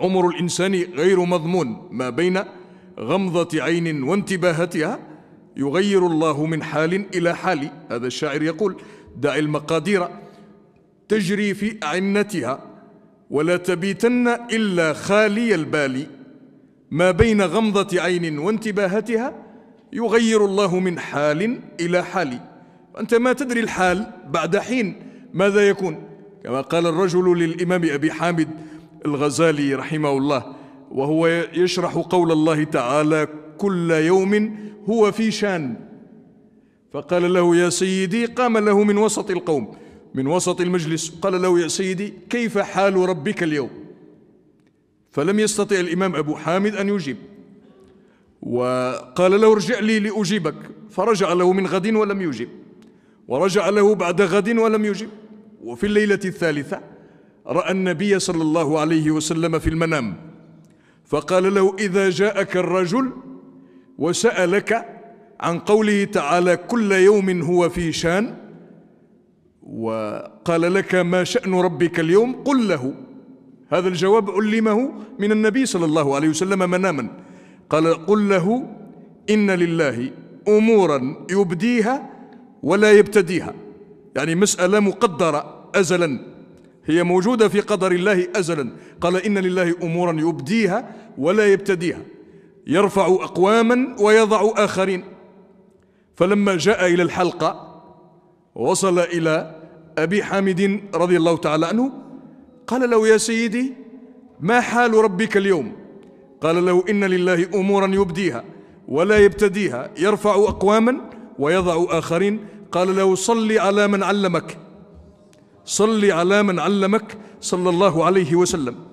عمر الإنسان غير مضمون ما بين غمضة عين وانتباهتها يغير الله من حال إلى حال هذا الشاعر يقول دع المقادير تجري في أعنتها ولا تبيتن إلا خالي البال ما بين غمضة عين وانتباهتها يغير الله من حال إلى حال أنت ما تدري الحال بعد حين ماذا يكون كما قال الرجل للإمام أبي حامد الغزالي رحمه الله وهو يشرح قول الله تعالى كل يوم هو في شان فقال له يا سيدي قام له من وسط القوم من وسط المجلس قال له يا سيدي كيف حال ربك اليوم فلم يستطع الإمام أبو حامد أن يجيب وقال له ارجع لي لأجيبك فرجع له من غد ولم يجب ورجع له بعد غد ولم يجب وفي الليلة الثالثة راى النبي صلى الله عليه وسلم في المنام فقال له اذا جاءك الرجل وسالك عن قوله تعالى كل يوم هو في شان وقال لك ما شان ربك اليوم قل له هذا الجواب علمه من النبي صلى الله عليه وسلم مناما قال قل له ان لله امورا يبديها ولا يبتديها يعني مساله مقدره ازلا هي موجودة في قدر الله أزلا قال إن لله أمورا يبديها ولا يبتديها يرفع أقواما ويضع آخرين فلما جاء إلى الحلقة وصل إلى أبي حامد رضي الله تعالى عنه قال له يا سيدي ما حال ربك اليوم قال له إن لله أمورا يبديها ولا يبتديها يرفع أقواما ويضع آخرين قال له صل على من علمك صل على من علمك صلى الله عليه وسلم